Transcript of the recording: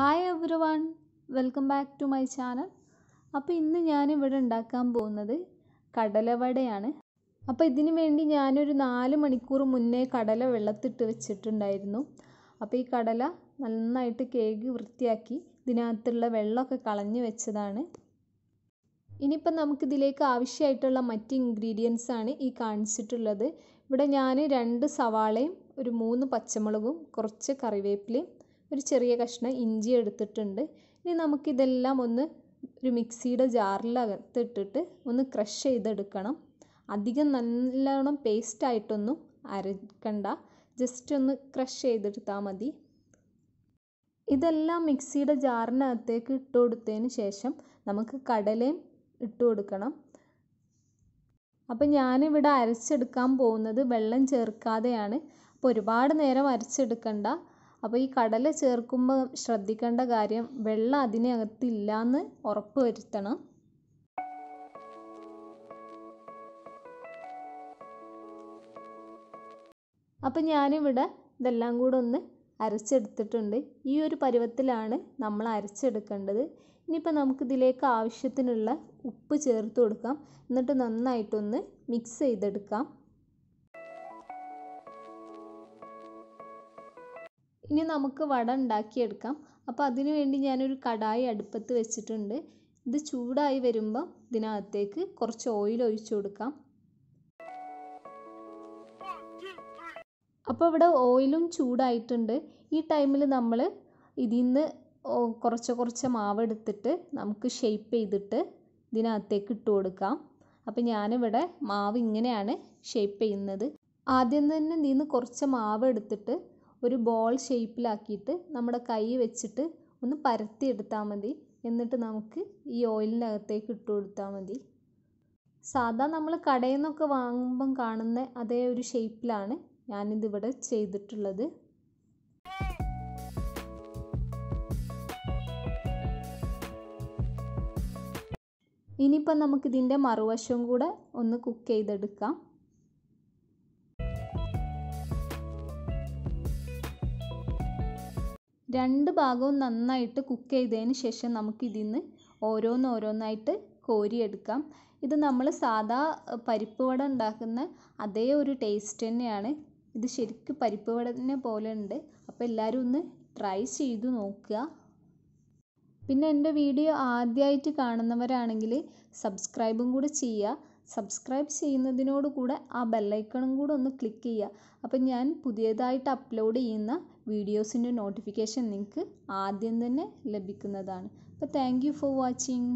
hi everyone welcome back to my channel അപ്പോൾ ഇന്ന് ഞാനിവിടെ ഉണ്ടാക്കാൻ പോകുന്നത് കടലവടയാണ് അപ്പോൾ ഇതിനു വേണ്ടി ഞാനൊരു നാല് മണിക്കൂർ മുന്നേ കടല വെള്ളത്തിട്ട് വെച്ചിട്ടുണ്ടായിരുന്നു അപ്പോൾ ഈ കടല നന്നായിട്ട് കേക്ക് വൃത്തിയാക്കി ഇതിനകത്തുള്ള വെള്ളമൊക്കെ കളഞ്ഞു വെച്ചതാണ് ഇനിയിപ്പോൾ നമുക്കിതിലേക്ക് ആവശ്യമായിട്ടുള്ള മറ്റ് ഇൻഗ്രീഡിയൻസ് ആണ് ഈ കാണിച്ചിട്ടുള്ളത് ഇവിടെ ഞാൻ രണ്ട് സവാളയും ഒരു മൂന്ന് പച്ചമുളകും കുറച്ച് കറിവേപ്പിലയും ഒരു ചെറിയ കഷ്ണം ഇഞ്ചി എടുത്തിട്ടുണ്ട് ഇനി നമുക്കിതെല്ലാം ഒന്ന് ഒരു മിക്സിയുടെ ജാറിലകത്തിട്ടിട്ട് ഒന്ന് ക്രഷ് ചെയ്തെടുക്കണം അധികം നല്ലോണം പേസ്റ്റായിട്ടൊന്നും അരക്കണ്ട ജസ്റ്റ് ഒന്ന് ക്രഷ് ചെയ്തെടുത്താൽ മതി ഇതെല്ലാം മിക്സിയുടെ ജാറിനകത്തേക്ക് ഇട്ട് കൊടുത്തതിന് ശേഷം നമുക്ക് കടലയും ഇട്ട് കൊടുക്കണം അപ്പം ഞാനിവിടെ അരച്ചെടുക്കാൻ പോകുന്നത് വെള്ളം ചേർക്കാതെയാണ് അപ്പോൾ ഒരുപാട് നേരം അരച്ചെടുക്കണ്ട അപ്പോൾ ഈ കടല ചേർക്കുമ്പോൾ ശ്രദ്ധിക്കേണ്ട കാര്യം വെള്ളം എന്ന് ഉറപ്പ് വരുത്തണം അപ്പം ഞാനിവിടെ ഇതെല്ലാം കൂടെ ഒന്ന് അരച്ചെടുത്തിട്ടുണ്ട് ഈ ഒരു പരുവത്തിലാണ് നമ്മൾ അരച്ചെടുക്കേണ്ടത് ഇനിയിപ്പോൾ നമുക്കിതിലേക്ക് ആവശ്യത്തിനുള്ള ഉപ്പ് ചേർത്ത് കൊടുക്കാം എന്നിട്ട് നന്നായിട്ടൊന്ന് മിക്സ് ചെയ്തെടുക്കാം ഇനി നമുക്ക് വട ഉണ്ടാക്കിയെടുക്കാം അപ്പോൾ അതിനു വേണ്ടി ഞാനൊരു കടായി അടുപ്പത്ത് വെച്ചിട്ടുണ്ട് ഇത് ചൂടായി വരുമ്പോൾ ഇതിനകത്തേക്ക് കുറച്ച് ഓയിൽ ഒഴിച്ചു കൊടുക്കാം അപ്പോൾ ഇവിടെ ഓയിലും ചൂടായിട്ടുണ്ട് ഈ ടൈമിൽ നമ്മൾ ഇതിൽ നിന്ന് കുറച്ച് കുറച്ച് മാവ് എടുത്തിട്ട് നമുക്ക് ഷേപ്പ് ചെയ്തിട്ട് ഇതിനകത്തേക്ക് ഇട്ട് കൊടുക്കാം അപ്പോൾ ഞാനിവിടെ മാവ് ഇങ്ങനെയാണ് ഷേപ്പ് ചെയ്യുന്നത് ആദ്യം തന്നെ ഇതിൽ നിന്ന് കുറച്ച് മാവ് എടുത്തിട്ട് ഒരു ബോൾ ഷേപ്പിലാക്കിയിട്ട് നമ്മുടെ കൈ വെച്ചിട്ട് ഒന്ന് പരത്തി എടുത്താൽ മതി എന്നിട്ട് നമുക്ക് ഈ ഓയിലിൻ്റെ അകത്തേക്ക് ഇട്ട് കൊടുത്താൽ മതി സാധാ നമ്മൾ കടയിൽ നിന്നൊക്കെ വാങ്ങുമ്പം കാണുന്ന അതേ ഒരു ഷേപ്പിലാണ് ഞാനിതിവിടെ ചെയ്തിട്ടുള്ളത് ഇനിയിപ്പം നമുക്കിതിൻ്റെ മറുവശവും കൂടെ ഒന്ന് കുക്ക് ചെയ്തെടുക്കാം രണ്ട് ഭാഗവും നന്നായിട്ട് കുക്ക് ചെയ്തതിന് ശേഷം ഇതിൽ നിന്ന് ഓരോന്നോരോന്നായിട്ട് കോരിയെടുക്കാം ഇത് നമ്മൾ സാധാ പരിപ്പ് വട ഉണ്ടാക്കുന്ന അതേ ഒരു ടേസ്റ്റ് തന്നെയാണ് ഇത് ശരിക്കും പരിപ്പ് വടനെ പോലെ ഉണ്ട് അപ്പോൾ എല്ലാവരും ഒന്ന് ട്രൈ ചെയ്ത് നോക്കുക പിന്നെ എൻ്റെ വീഡിയോ ആദ്യമായിട്ട് കാണുന്നവരാണെങ്കിൽ സബ്സ്ക്രൈബും കൂടി ചെയ്യുക സബ്സ്ക്രൈബ് ചെയ്യുന്നതിനോടുകൂടെ ആ ബെല്ലൈക്കണും കൂടെ ഒന്ന് ക്ലിക്ക് ചെയ്യുക അപ്പം ഞാൻ പുതിയതായിട്ട് അപ്ലോഡ് ചെയ്യുന്ന വീഡിയോസിൻ്റെ നോട്ടിഫിക്കേഷൻ നിങ്ങൾക്ക് ആദ്യം തന്നെ ലഭിക്കുന്നതാണ് അപ്പോൾ താങ്ക് യു ഫോർ വാച്ചിങ്